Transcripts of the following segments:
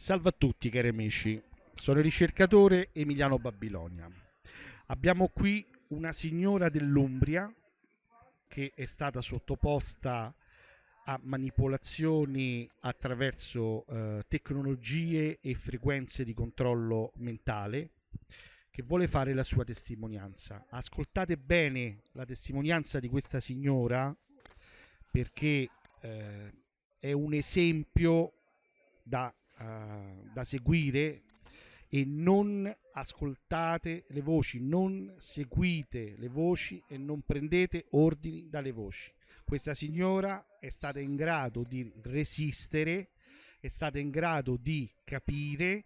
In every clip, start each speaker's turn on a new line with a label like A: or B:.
A: Salve a tutti cari amici, sono il ricercatore Emiliano Babilonia. Abbiamo qui una signora dell'Umbria che è stata sottoposta a manipolazioni attraverso eh, tecnologie e frequenze di controllo mentale che vuole fare la sua testimonianza. Ascoltate bene la testimonianza di questa signora perché eh, è un esempio da uh, da seguire e non ascoltate le voci, non seguite le voci e non prendete ordini dalle voci. Questa signora è stata in grado di resistere, è stata in grado di capire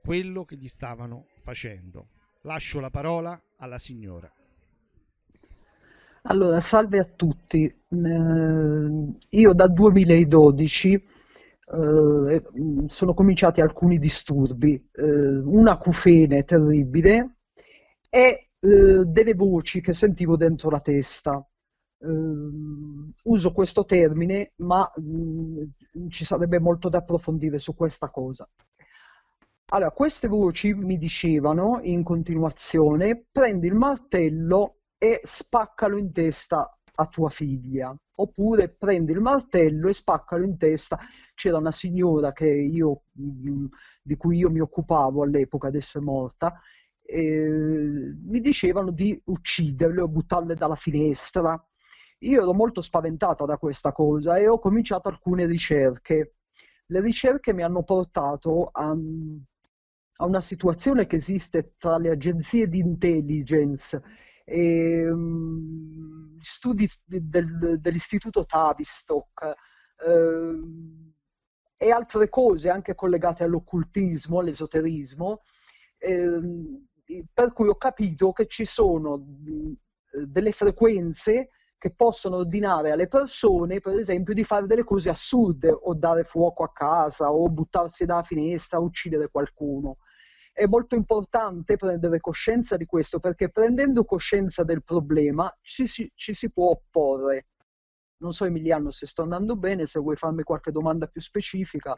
A: quello che gli stavano facendo. Lascio la parola alla signora.
B: Allora, salve a tutti. Eh, io da 2012 eh, mm, sono cominciati alcuni disturbi, eh, una cufene terribile e eh, delle voci che sentivo dentro la testa. Eh, uso questo termine, ma mh, mm, ci sarebbe molto da approfondire su questa cosa. Allora, queste voci mi dicevano in continuazione: prendi il martello e spaccalo in testa a tua figlia, oppure prendi il martello e spaccalo in testa. C'era una signora io, mm, di cui io mi occupavo all'epoca, adesso è morta, mi dicevano di ucciderle o buttarle dalla finestra. Io ero molto spaventata da questa cosa e ho cominciato alcune ricerche. Le ricerche mi hanno portato a, a una situazione che esiste tra le agenzie di intelligence e, um, studi del, dell'istituto Tavistock eh, e altre cose anche collegate all'occultismo, all'esoterismo, eh, per cui ho capito che ci sono delle frequenze che possono ordinare alle persone, per esempio, di fare delle cose assurde, o dare fuoco a casa, o buttarsi dalla finestra, o uccidere qualcuno. È molto importante prendere coscienza di questo perché prendendo coscienza del problema ci si, ci si può opporre. Non so Emiliano se sto andando bene, se vuoi farmi qualche domanda più specifica.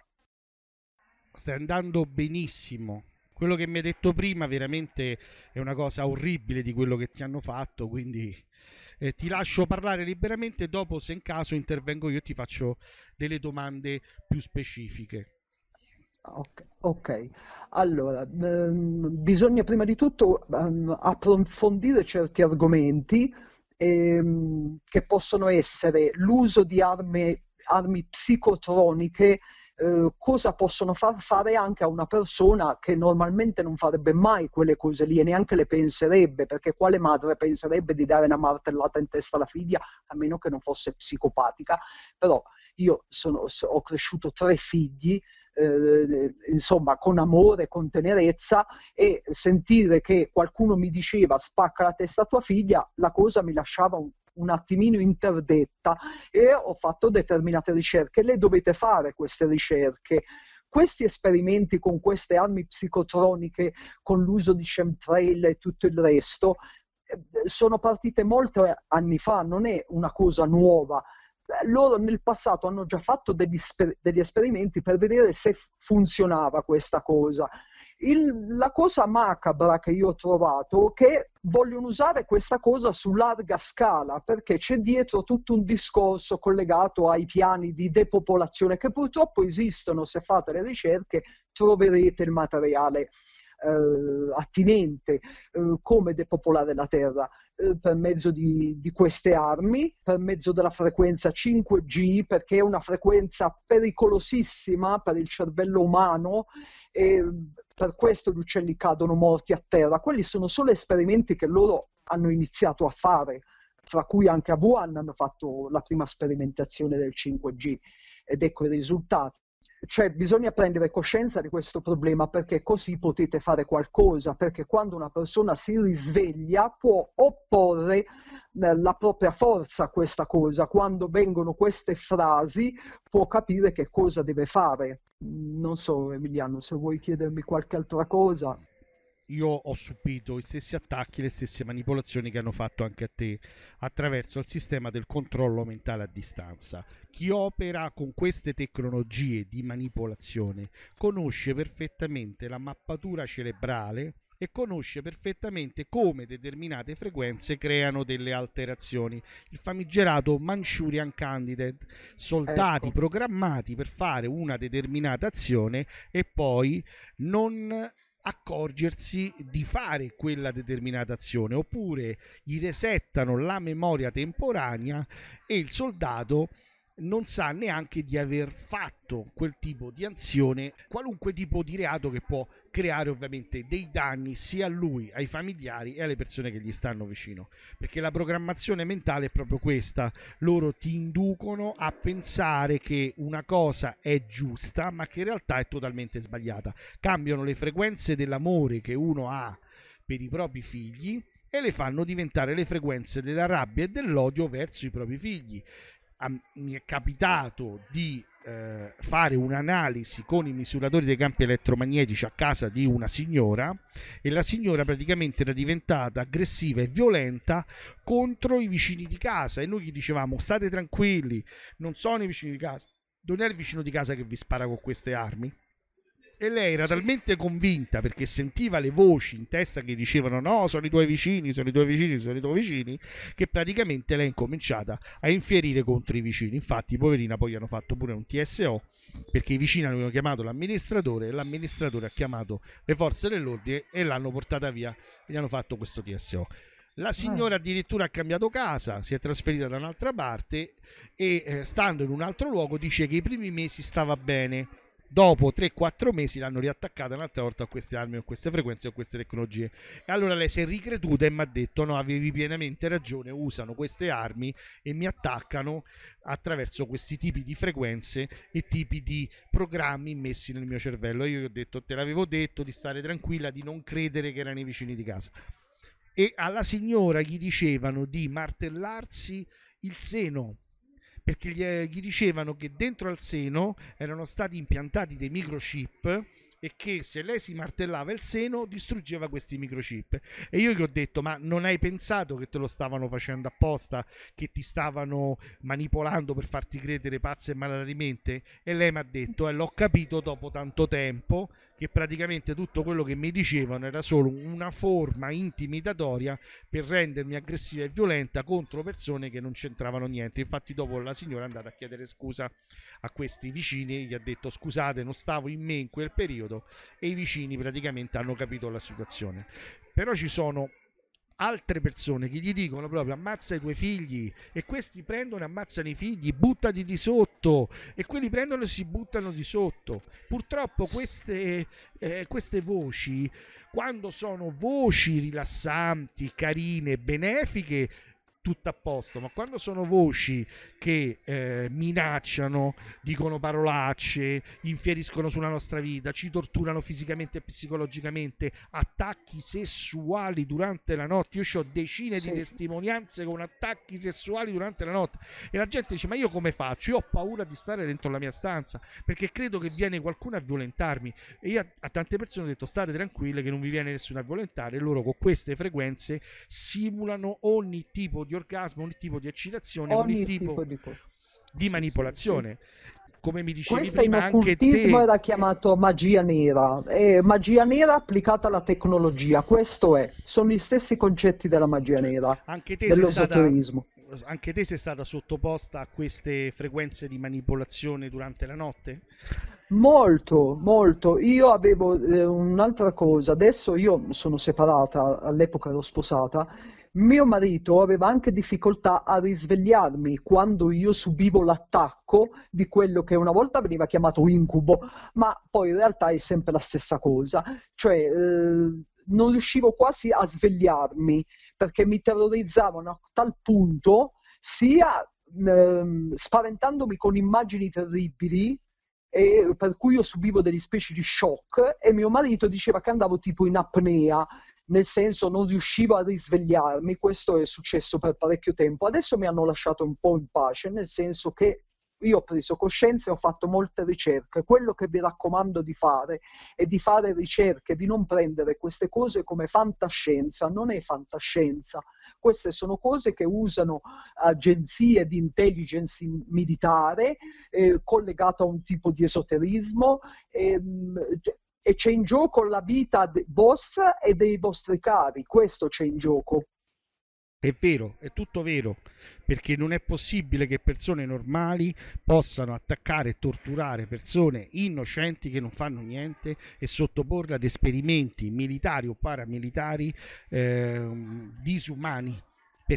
A: Stai andando benissimo. Quello che mi hai detto prima veramente è una cosa orribile di quello che ti hanno fatto, quindi eh, ti lascio parlare liberamente, dopo se in caso intervengo io ti faccio delle domande più specifiche.
B: Ok, allora ehm, bisogna prima di tutto ehm, approfondire certi argomenti ehm, che possono essere l'uso di armi, armi psicotroniche, eh, cosa possono far fare anche a una persona che normalmente non farebbe mai quelle cose lì e neanche le penserebbe, perché quale madre penserebbe di dare una martellata in testa alla figlia a meno che non fosse psicopatica? Però io sono, ho cresciuto tre figli eh, insomma con amore, con tenerezza e sentire che qualcuno mi diceva spacca la testa a tua figlia, la cosa mi lasciava un, un attimino interdetta e ho fatto determinate ricerche. Le dovete fare queste ricerche questi esperimenti con queste armi psicotroniche, con l'uso di chemtrail e tutto il resto, eh, sono partite molti anni fa, non è una cosa nuova loro nel passato hanno già fatto degli, sper- degli esperimenti per vedere se funzionava questa cosa. Il, la cosa macabra che io ho trovato è che vogliono usare questa cosa su larga scala perché c'è dietro tutto un discorso collegato ai piani di depopolazione che purtroppo esistono, se fate le ricerche troverete il materiale eh, attinente, eh, come depopolare la Terra per mezzo di, di, queste armi, per mezzo della frequenza 5G, perché è una frequenza pericolosissima per il cervello umano e per questo gli uccelli cadono morti a terra. Quelli sono solo esperimenti che loro hanno iniziato a fare, fra cui anche a Wuhan hanno fatto la prima sperimentazione del 5G ed ecco i risultati. Cioè bisogna prendere coscienza di questo problema perché così potete fare qualcosa, perché quando una persona si risveglia può opporre eh, la propria forza a questa cosa, quando vengono queste frasi può capire che cosa deve fare. Non so Emiliano se vuoi chiedermi qualche altra cosa
A: io ho subito gli stessi attacchi, le stesse manipolazioni che hanno fatto anche a te attraverso il sistema del controllo mentale a distanza. Chi opera con queste tecnologie di manipolazione conosce perfettamente la mappatura cerebrale e conosce perfettamente come determinate frequenze creano delle alterazioni. Il famigerato Manchurian Candidate, soldati ecco. programmati per fare una determinata azione e poi non accorgersi di fare quella determinata azione oppure gli resettano la memoria temporanea e il soldato non sa neanche di aver fatto quel tipo di azione, qualunque tipo di reato che può creare ovviamente dei danni sia a lui, ai familiari e alle persone che gli stanno vicino. Perché la programmazione mentale è proprio questa, loro ti inducono a pensare che una cosa è giusta ma che in realtà è totalmente sbagliata. Cambiano le frequenze dell'amore che uno ha per i propri figli e le fanno diventare le frequenze della rabbia e dell'odio verso i propri figli a, mi è capitato di eh, fare un'analisi con i misuratori dei campi elettromagnetici a casa di una signora e la signora praticamente era diventata aggressiva e violenta contro i vicini di casa e noi gli dicevamo state tranquilli, non sono i vicini di casa, non è il vicino di casa che vi spara con queste armi e lei era sì. talmente convinta perché sentiva le voci in testa che dicevano no, sono i tuoi vicini, sono i tuoi vicini, sono i tuoi vicini, che praticamente lei è incominciata a infierire contro i vicini. Infatti, poverina, poi hanno fatto pure un TSO perché i vicini hanno chiamato l'amministratore e l'amministratore ha chiamato le forze dell'ordine e l'hanno portata via e gli hanno fatto questo TSO. La signora ah. addirittura ha cambiato casa, si è trasferita da un'altra parte e eh, stando in un altro luogo dice che i primi mesi stava bene, dopo 3-4 mesi l'hanno riattaccata un'altra volta a queste armi, a queste frequenze, a queste tecnologie. E allora lei si è ricreduta e mi ha detto no, avevi pienamente ragione, usano queste armi e mi attaccano attraverso questi tipi di frequenze e tipi di programmi messi nel mio cervello. Io gli ho detto, te l'avevo detto, di stare tranquilla, di non credere che erano i vicini di casa. E alla signora gli dicevano di martellarsi il seno perché gli, eh, gli dicevano che dentro al seno erano stati impiantati dei microchip e che se lei si martellava il seno distruggeva questi microchip. E io gli ho detto: Ma non hai pensato che te lo stavano facendo apposta, che ti stavano manipolando per farti credere pazza e malarimente? E lei mi ha detto: eh, L'ho capito dopo tanto tempo, che praticamente tutto quello che mi dicevano era solo una forma intimidatoria per rendermi aggressiva e violenta contro persone che non c'entravano niente. Infatti dopo la signora è andata a chiedere scusa a questi vicini, gli ha detto scusate non stavo in me in quel periodo e i vicini praticamente hanno capito la situazione. Però ci sono altre persone che gli dicono proprio ammazza i tuoi figli e questi prendono e ammazzano i figli, buttati di sotto e quelli prendono e si buttano di sotto. Purtroppo queste, eh, queste voci, quando sono voci rilassanti, carine, benefiche, tutto a posto, ma quando sono voci che eh, minacciano, dicono parolacce, infieriscono sulla nostra vita, ci torturano fisicamente e psicologicamente, attacchi sessuali durante la notte, io ho decine sì. di testimonianze con attacchi sessuali durante la notte e la gente dice ma io come faccio? Io ho paura di stare dentro la mia stanza perché credo che viene qualcuno a violentarmi e io a, a tante persone ho detto state tranquille che non vi viene nessuno a violentare, loro con queste frequenze simulano ogni tipo di orgasmo, ogni tipo di eccitazione, ogni, ogni tipo, tipo, di, di manipolazione. Sì, sì. Come mi dicevi Questo prima, in occultismo te... era
B: chiamato magia nera, eh, magia nera applicata alla tecnologia, questo è, sono gli stessi concetti della magia cioè, nera, anche te dell'esoterismo.
A: anche te sei stata sottoposta a queste frequenze di manipolazione durante la notte?
B: Molto, molto. Io avevo eh, un'altra cosa, adesso io sono separata, all'epoca ero sposata mio marito aveva anche difficoltà a risvegliarmi quando io subivo l'attacco di quello che una volta veniva chiamato incubo, ma poi in realtà è sempre la stessa cosa, cioè eh, non riuscivo quasi a svegliarmi perché mi terrorizzavano a tal punto sia eh, spaventandomi con immagini terribili per cui io subivo degli specie di shock e mio marito diceva che andavo tipo in apnea nel senso non riuscivo a risvegliarmi, questo è successo per parecchio tempo. Adesso mi hanno lasciato un po' in pace, nel senso che io ho preso coscienza e ho fatto molte ricerche. Quello che vi raccomando di fare è di fare ricerche, di non prendere queste cose come fantascienza, non è fantascienza. Queste sono cose che usano agenzie di intelligence militare eh, collegato a un tipo di esoterismo. Ehm, cioè, e c'è in gioco la vita vostra e dei vostri cari, questo c'è in gioco.
A: È vero, è tutto vero, perché non è possibile che persone normali possano attaccare e torturare persone innocenti che non fanno niente e sottoporle ad esperimenti militari o paramilitari eh, disumani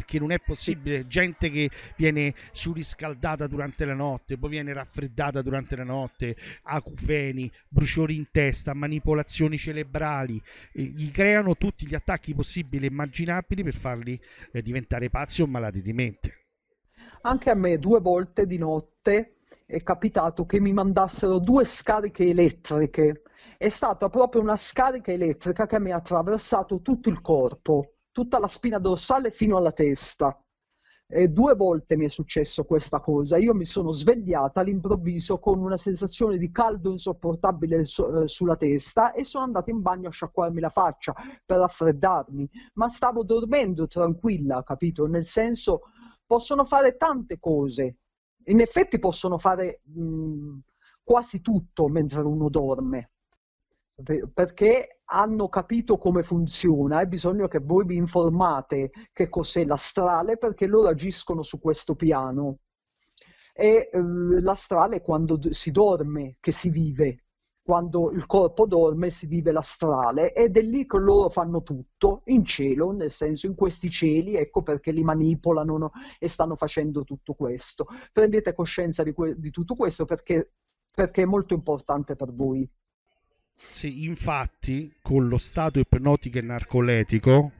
A: perché non è possibile sì. gente che viene surriscaldata durante la notte, poi viene raffreddata durante la notte, acufeni, bruciori in testa, manipolazioni cerebrali, eh, gli creano tutti gli attacchi possibili e immaginabili per farli eh, diventare pazzi o malati di mente.
B: Anche a me due volte di notte è capitato che mi mandassero due scariche elettriche. È stata proprio una scarica elettrica che mi ha attraversato tutto il corpo tutta la spina dorsale fino alla testa. E due volte mi è successo questa cosa. Io mi sono svegliata all'improvviso con una sensazione di caldo insopportabile so, eh, sulla testa e sono andata in bagno a sciacquarmi la faccia per raffreddarmi, ma stavo dormendo tranquilla, capito? Nel senso, possono fare tante cose. In effetti possono fare mh, mm, quasi tutto mentre uno dorme perché hanno capito come funziona e bisogna che voi vi informate che cos'è l'astrale perché loro agiscono su questo piano. E eh, l'astrale è quando si dorme che si vive, quando il corpo dorme si vive l'astrale ed è lì che loro fanno tutto, in cielo, nel senso in questi cieli, ecco perché li manipolano e stanno facendo tutto questo. Prendete coscienza di, que- di tutto questo perché, perché è molto importante per voi
A: se infatti, con lo stato ipnotico e narcoletico,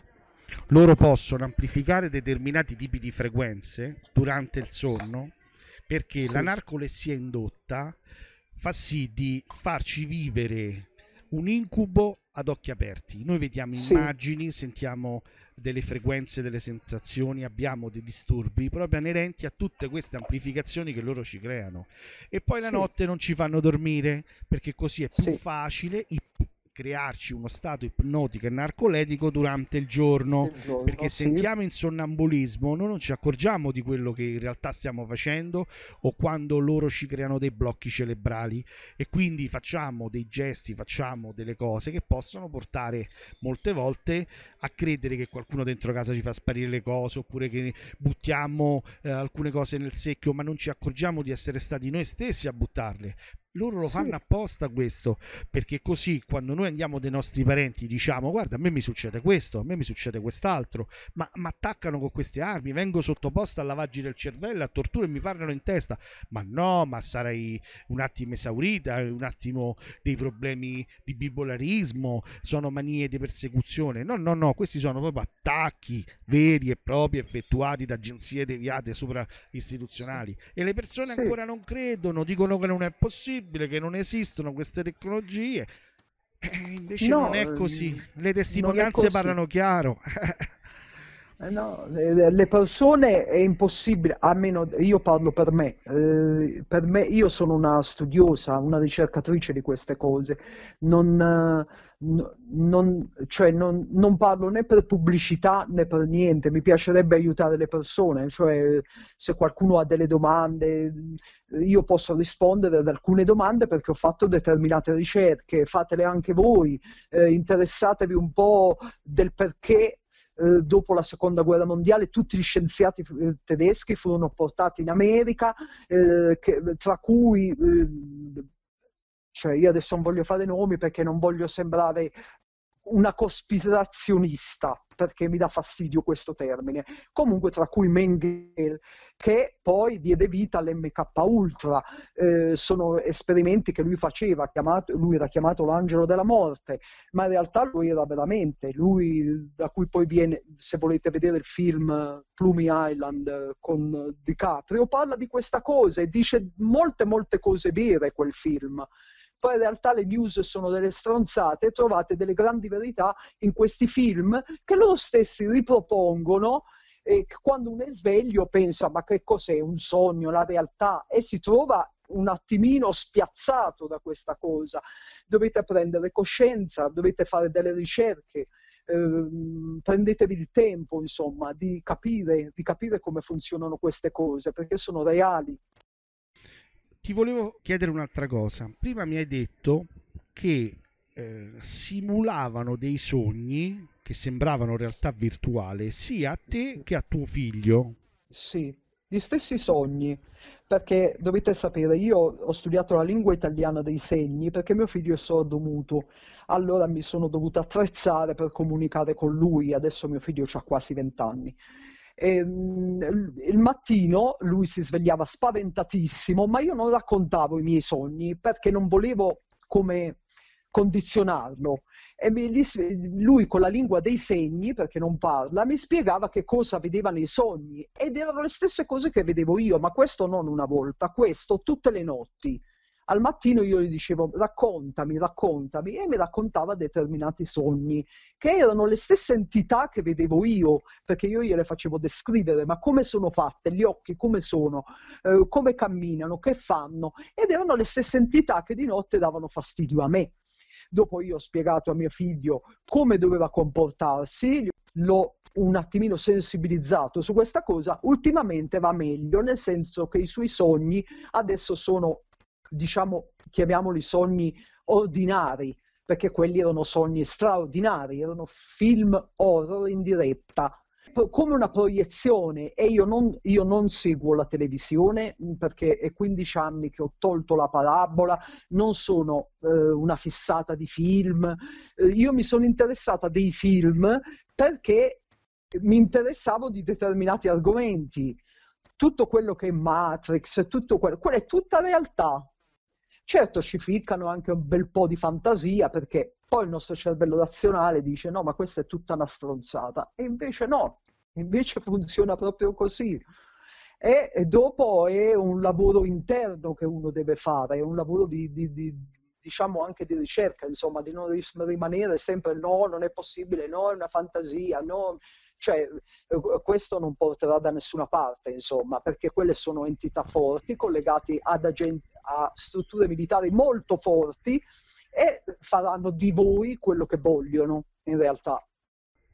A: loro possono amplificare determinati tipi di frequenze durante il sonno perché sì. la narcolessia indotta fa sì di farci vivere un incubo ad occhi aperti. Noi vediamo sì. immagini, sentiamo delle frequenze, delle sensazioni, abbiamo dei disturbi proprio inerenti a tutte queste amplificazioni che loro ci creano. E poi la sì. notte non ci fanno dormire perché così è più sì. facile, crearci uno stato ipnotico e narcoletico durante il giorno,
B: il giorno perché sì. se andiamo
A: in sonnambulismo noi non ci accorgiamo di quello che in realtà stiamo facendo o quando loro ci creano dei blocchi cerebrali e quindi facciamo dei gesti, facciamo delle cose che possono portare molte volte a credere che qualcuno dentro casa ci fa sparire le cose oppure che buttiamo eh, alcune cose nel secchio ma non ci accorgiamo di essere stati noi stessi a buttarle loro lo sì. fanno apposta questo perché così quando noi andiamo dai nostri parenti diciamo guarda a me mi succede questo a me mi succede quest'altro ma mi attaccano con queste armi vengo sottoposto a lavaggi del cervello a torture e mi parlano in testa ma no ma sarai un attimo esaurita un attimo dei problemi di bipolarismo sono manie di persecuzione no no no questi sono proprio attacchi veri e propri effettuati da agenzie deviate sopra istituzionali sì. e le persone sì. ancora non credono dicono che non è possibile possibile che non esistono queste tecnologie. Eh, invece no, non è così. Mm, Le testimonianze così. parlano
B: chiaro. Eh, no, eh, le persone è impossibile, almeno io parlo per me, eh, per me io sono una studiosa, una ricercatrice di queste cose, non, eh, non, cioè non, non, parlo né per pubblicità né per niente, mi piacerebbe aiutare le persone, cioè se qualcuno ha delle domande io posso rispondere ad alcune domande perché ho fatto determinate ricerche, fatele anche voi, eh, interessatevi un po' del perché eh, dopo la seconda guerra mondiale tutti gli scienziati eh, tedeschi furono portati in America, eh, che, tra cui cioè io adesso non voglio fare nomi perché non voglio sembrare una cospirazionista, perché mi dà fastidio questo termine, comunque tra cui Mengele, che poi diede vita all'MK Ultra, eh, sono esperimenti che lui faceva, chiamato, lui era chiamato l'angelo della morte, ma in realtà lui era veramente, lui da cui poi viene, se volete vedere il film Plumey Island con DiCaprio, parla di questa cosa e dice molte molte cose vere quel film poi in realtà le news sono delle stronzate, trovate delle grandi verità in questi film che loro stessi ripropongono e quando uno è sveglio pensa ma che cos'è un sogno, la realtà e si trova un attimino spiazzato da questa cosa. Dovete prendere coscienza, dovete fare delle ricerche, eh, prendetevi il tempo, insomma, di capire, di capire come funzionano queste cose, perché sono reali
A: ti volevo chiedere un'altra cosa. Prima mi hai detto che eh, simulavano dei sogni che sembravano realtà virtuale sia a te che a tuo figlio.
B: Sì, gli stessi sogni, perché dovete sapere, io ho studiato la lingua italiana dei segni perché mio figlio è sordo muto, allora mi sono dovuta attrezzare per comunicare con lui, adesso mio figlio ha quasi 20 anni e, ehm, il mattino lui si svegliava spaventatissimo, ma io non raccontavo i miei sogni perché non volevo come condizionarlo. E lui con la lingua dei segni, perché non parla, mi spiegava che cosa vedeva nei sogni ed erano le stesse cose che vedevo io, ma questo non una volta, questo tutte le notti al mattino io gli dicevo raccontami, raccontami e mi raccontava determinati sogni che erano le stesse entità che vedevo io perché io gliele facevo descrivere ma come sono fatte, gli occhi come sono, eh, come camminano, che fanno ed erano le stesse entità che di notte davano fastidio a me. Dopo io ho spiegato a mio figlio come doveva comportarsi, l'ho un attimino sensibilizzato su questa cosa, ultimamente va meglio, nel senso che i suoi sogni adesso sono diciamo, chiamiamoli sogni ordinari, perché quelli erano sogni straordinari, erano film horror in diretta, come una proiezione e io non, io non, seguo la televisione perché è 15 anni che ho tolto la parabola, non sono eh, una fissata di film, eh, io mi sono interessata dei film perché mi interessavo di determinati argomenti, tutto quello che è Matrix, tutto quello, quella è tutta realtà, Certo ci ficcano anche un bel po' di fantasia perché poi il nostro cervello razionale dice no, ma questa è tutta una stronzata. E invece no, invece funziona proprio così. E, dopo è un lavoro interno che uno deve fare, è un lavoro di, di, di diciamo anche di ricerca, insomma, di non rimanere sempre no, non è possibile, no, è una fantasia, no, cioè eh, questo non porterà da nessuna parte, insomma, perché quelle sono entità forti collegate ad, agenti, a strutture militari molto forti e faranno di voi quello che vogliono in realtà.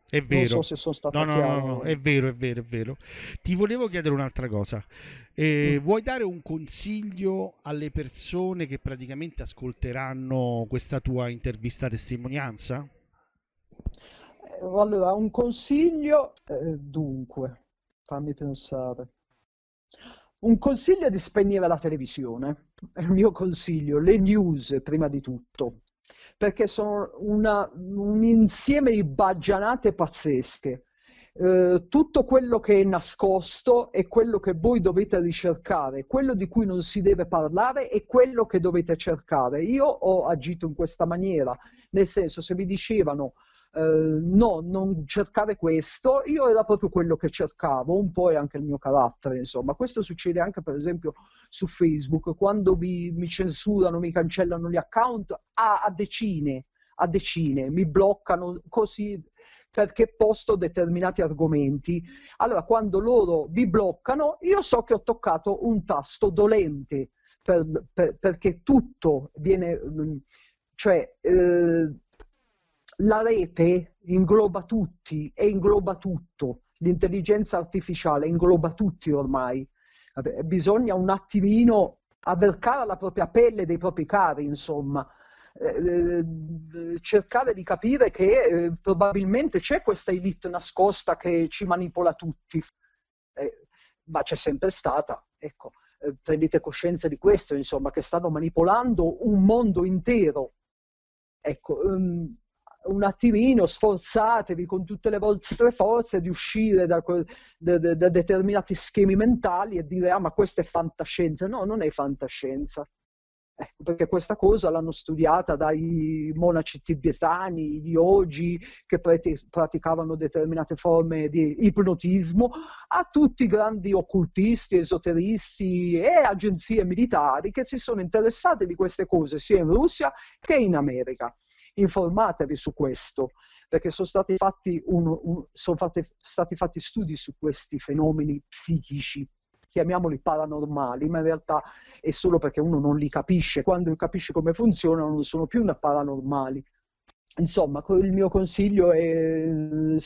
A: È vero. Non so se sono stato no, no, chiaro. No, no, è vero, è vero, è vero. Ti volevo chiedere un'altra cosa. Eh, mm. Vuoi dare un consiglio alle persone che praticamente ascolteranno questa tua intervista testimonianza?
B: Eh, allora, un consiglio, eh, dunque, fammi pensare. Un consiglio è di spegnere la televisione è il mio consiglio, le news prima di tutto, perché sono una, un insieme di baggianate pazzesche. Eh, tutto quello che è nascosto è quello che voi dovete ricercare, quello di cui non si deve parlare è quello che dovete cercare. Io ho agito in questa maniera, nel senso se vi dicevano eh, no, non cercare questo, io era proprio quello che cercavo, un po' è anche il mio carattere, insomma. Questo succede anche per esempio su Facebook, quando mi, mi censurano, mi cancellano gli account a, a decine, a decine, mi bloccano così perché posto determinati argomenti. Allora, quando loro vi bloccano, io so che ho toccato un tasto dolente, per, per, perché tutto viene, mm, cioè eh, la rete ingloba tutti e ingloba tutto, l'intelligenza artificiale ingloba tutti ormai. Vabbè, bisogna un attimino avvercare la propria pelle dei propri cari, insomma, eh, eh, cercare di capire che eh, probabilmente c'è questa elite nascosta che ci manipola tutti, eh, ma c'è sempre stata, ecco, eh, prendete coscienza di questo, insomma, che stanno manipolando un mondo intero. Ecco, um, un attimino sforzatevi con tutte le vostre forze di uscire da, da, da, da determinati schemi mentali e dire ah ma questa è fantascienza. No, non è fantascienza. Ecco, perché questa cosa l'hanno studiata dai monaci tibetani, gli yogi che praticavano determinate forme di ipnotismo, a tutti i grandi occultisti, esoteristi e agenzie militari che si sono interessate di queste cose sia in Russia che in America informatevi su questo, perché sono stati fatti, un, un, sono fatti, stati fatti studi su questi fenomeni psichici chiamiamoli paranormali, ma in realtà è solo perché uno non li capisce. Quando capisce come funzionano non sono più paranormali, insomma, il mio consiglio è mm,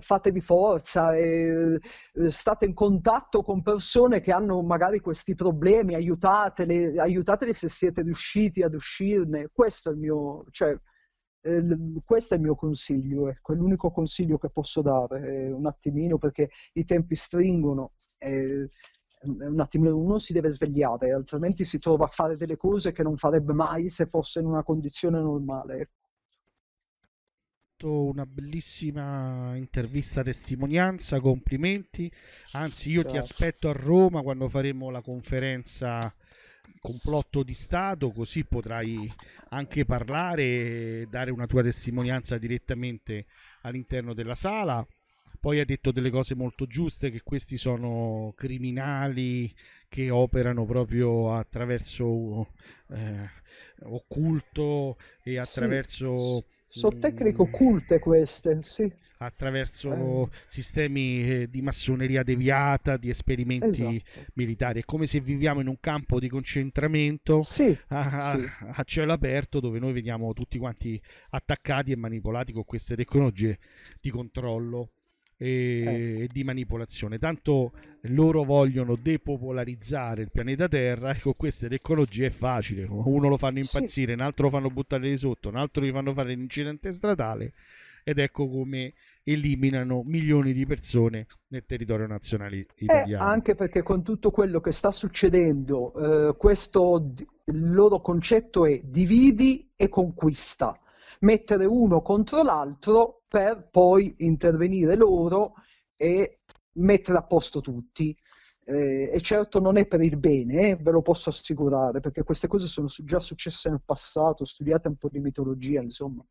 B: fatevi forza, e eh, state in contatto con persone che hanno magari questi problemi, aiutatele, aiutatele se siete riusciti ad uscirne. Questo è il mio, cioè, eh, questo è il mio consiglio, ecco, è l'unico consiglio che posso dare, eh, un attimino perché i tempi stringono. E un attimo, uno si deve svegliare, altrimenti si trova a fare delle cose che non farebbe mai se fosse in una condizione normale.
A: Una bellissima intervista testimonianza, complimenti. Anzi, io Grazie. ti aspetto a Roma quando faremo la conferenza complotto di Stato, così potrai anche parlare e dare una tua testimonianza direttamente all'interno della sala. Poi ha detto delle cose molto giuste, che questi sono criminali che operano proprio attraverso eh, occulto e attraverso... Sì
B: sono mm, tecniche occulte queste, sì.
A: Attraverso eh. sistemi eh, di massoneria deviata, di esperimenti esatto. militari. È come se viviamo in un campo di concentramento sì, a, sì. a, cielo aperto dove noi veniamo tutti quanti attaccati e manipolati con queste tecnologie di controllo Certo. e, eh. di manipolazione. Tanto loro vogliono depopolarizzare il pianeta Terra e con queste tecnologie è facile. Uno lo fanno impazzire, sì. un altro lo fanno buttare di sotto, un altro gli fanno fare l'incidente stradale ed ecco come eliminano milioni di persone nel territorio nazionale eh,
B: italiano. Eh, anche perché con tutto quello che sta succedendo, eh, questo il loro concetto è dividi e conquista. Mettere uno contro l'altro per poi intervenire loro e mettere a posto tutti. Eh, e certo non è per il bene, eh, ve lo posso assicurare, perché queste cose sono già successe nel passato, studiate un po' di mitologia, insomma,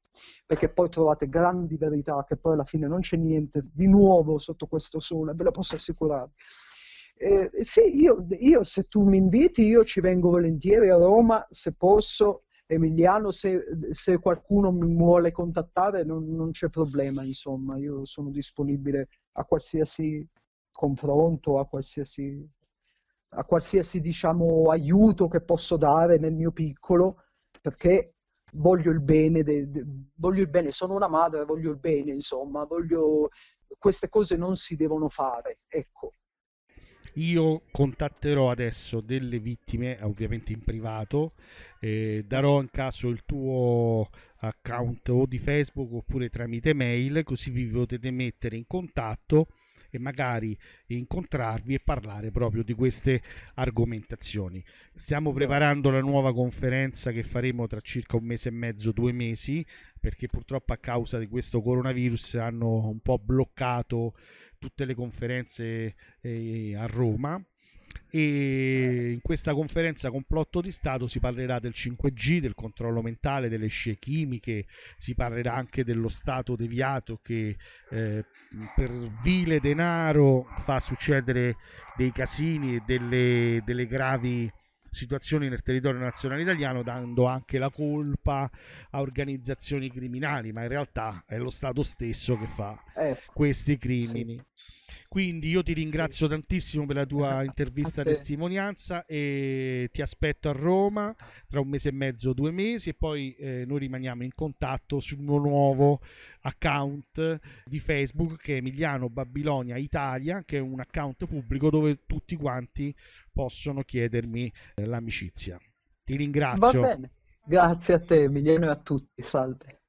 B: perché poi trovate grandi verità che poi alla fine non c'è niente di nuovo sotto questo sole, ve lo posso assicurare. Eh, sì, io, io se tu mi inviti, io ci vengo volentieri a Roma se posso Emiliano, se, se qualcuno mi vuole contattare non, non c'è problema, insomma, io sono disponibile a qualsiasi confronto, a qualsiasi, a qualsiasi diciamo, aiuto che posso dare nel mio piccolo, perché voglio il bene, de, de, voglio il bene, sono una madre, voglio il bene, insomma, voglio, queste cose non si devono fare, ecco, io contatterò
A: adesso delle vittime, ovviamente in privato, eh, darò in caso il tuo account o di Facebook oppure tramite mail, così vi potete mettere in contatto e magari incontrarvi e parlare proprio di queste argomentazioni. Stiamo certo. preparando la nuova conferenza che faremo tra circa un mese e mezzo, due mesi, perché purtroppo a causa di questo coronavirus hanno un po' bloccato tutte le conferenze eh, a Roma e in questa conferenza complotto di Stato si parlerà del 5G, del controllo mentale, delle scie chimiche, si parlerà anche dello Stato deviato che eh, per vile denaro fa succedere dei casini e delle, delle gravi situazioni nel territorio nazionale italiano dando anche la colpa a organizzazioni criminali, ma in realtà è lo Stato stesso che fa ecco, questi crimini. Sì. Quindi io ti ringrazio sì. tantissimo per la tua intervista testimonianza e ti aspetto a Roma tra un mese e mezzo, due mesi e poi eh, noi rimaniamo in contatto sul mio nuovo account di Facebook che è Emiliano Babilonia Italia, che è un account pubblico dove tutti quanti possono chiedermi eh, l'amicizia. Ti ringrazio. Va bene. Grazie a te Emiliano e a tutti, salve.